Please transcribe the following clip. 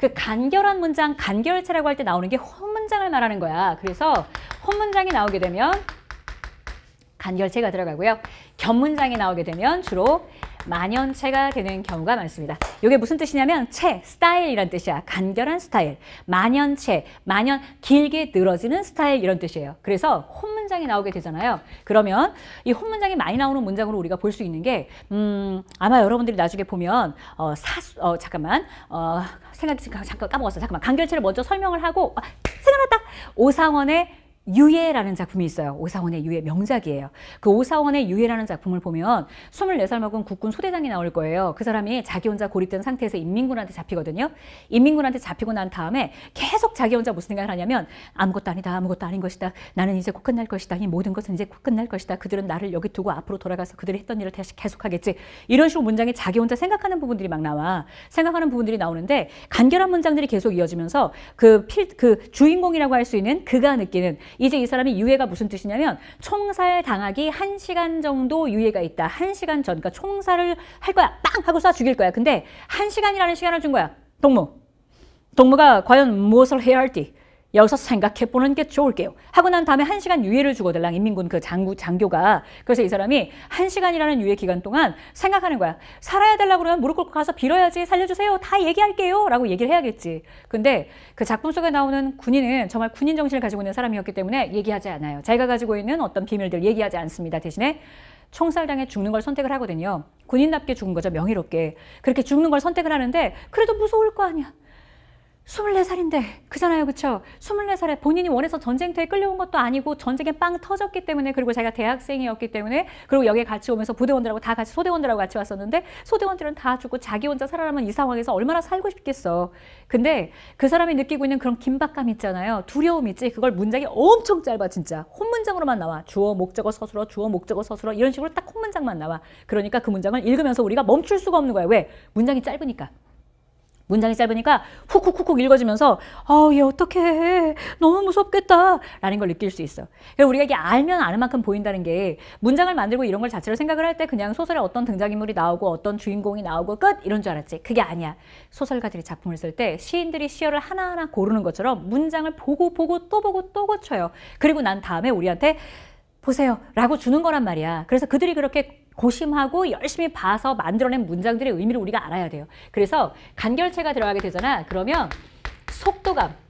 그 간결한 문장, 간결체라고 할 때 나오는 게 혼문장을 말하는 거야. 그래서 혼문장이 나오게 되면 간결체가 들어가고요. 견문장이 나오게 되면 주로 만연체가 되는 경우가 많습니다. 이게 무슨 뜻이냐면 체, 스타일이란 뜻이야. 간결한 스타일, 만연체, 만연, 길게 늘어지는 스타일 이런 뜻이에요. 그래서 홈 혼문장이 나오게 되잖아요. 그러면 이 혼문장이 많이 나오는 문장으로 우리가 볼 수 있는 게 음, 아마 여러분들이 나중에 보면 어, 사수, 어, 잠깐만 어, 생각 잠깐 까먹었어. 잠깐만 간결체를 먼저 설명을 하고 아, 생각났다. 오상원의 유예라는 작품이 있어요. 오사원의 유예 명작이에요. 그 오사원의 유예라는 작품을 보면 24살 먹은 국군 소대장이 나올 거예요. 그 사람이 자기 혼자 고립된 상태에서 인민군한테 잡히거든요. 인민군한테 잡히고 난 다음에 계속 자기 혼자 무슨 생각을 하냐면 아무것도 아니다. 아무것도 아닌 것이다. 나는 이제 곧 끝날 것이다. 이 모든 것은 이제 곧 끝날 것이다. 그들은 나를 여기 두고 앞으로 돌아가서 그들이 했던 일을 다시 계속하겠지. 이런 식으로 문장에 자기 혼자 생각하는 부분들이 막 나와. 생각하는 부분들이 나오는데 간결한 문장들이 계속 이어지면서 그, 필, 그 주인공이라고 할 수 있는 그가 느끼는 이제 이 사람이 유예가 무슨 뜻이냐면 총살 당하기 한시간 정도 유예가 있다. 한시간 전. 그러니까 총살을 할 거야. 빵! 하고 쏴 죽일 거야. 근데 한시간이라는 시간을 준 거야. 동무. 동무가 과연 무엇을 해야 할지 여기서 생각해 보는 게 좋을게요. 하고 난 다음에 한시간 유예를 주거들랑 인민군 그 장구, 장교가. 그래서 이 사람이 한시간이라는 유예 기간 동안 생각하는 거야. 살아야 되려고 그러면 무릎 꿇고 가서 빌어야지 살려주세요. 다 얘기할게요. 라고 얘기를 해야겠지. 근데 그 작품 속에 나오는 군인은 정말 군인 정신을 가지고 있는 사람이었기 때문에 얘기하지 않아요. 자기가 가지고 있는 어떤 비밀들 얘기하지 않습니다. 대신에 총살당해 죽는 걸 선택을 하거든요. 군인답게 죽은 거죠. 명예롭게. 그렇게 죽는 걸 선택을 하는데 그래도 무서울 거 아니야. 스물네 살인데 그잖아요 그쵸? 스물네 살에 본인이 원해서 전쟁터에 끌려온 것도 아니고 전쟁에 빵 터졌기 때문에 그리고 자기가 대학생이었기 때문에 그리고 여기에 같이 오면서 부대원들하고 다 같이 소대원들하고 같이 왔었는데 소대원들은 다 죽고 자기 혼자 살아남은 이 상황에서 얼마나 살고 싶겠어 근데 그 사람이 느끼고 있는 그런 긴박감 있잖아요 두려움 있지 그걸 문장이 엄청 짧아 진짜 혼문장으로만 나와 주어 목적어 서술어 주어 목적어 서술어 이런 식으로 딱 혼문장만 나와 그러니까 그 문장을 읽으면서 우리가 멈출 수가 없는 거야 왜? 문장이 짧으니까 문장이 짧으니까 훅훅훅훅 읽어주면서 아 얘 어떻게 해 너무 무섭겠다 라는 걸 느낄 수 있어 그러니까 우리가 이게 알면 아는 만큼 보인다는 게 문장을 만들고 이런 걸 자체로 생각을 할 때 그냥 소설에 어떤 등장인물이 나오고 어떤 주인공이 나오고 끝 이런 줄 알았지 그게 아니야 소설가들이 작품을 쓸 때 시인들이 시어를 하나하나 고르는 것처럼 문장을 보고 보고 또 보고 또 고쳐요 그리고 난 다음에 우리한테 보세요 라고 주는 거란 말이야 그래서 그들이 그렇게 고심하고 열심히 봐서 만들어낸 문장들의 의미를 우리가 알아야 돼요. 그래서 간결체가 들어가게 되잖아. 그러면 속도감,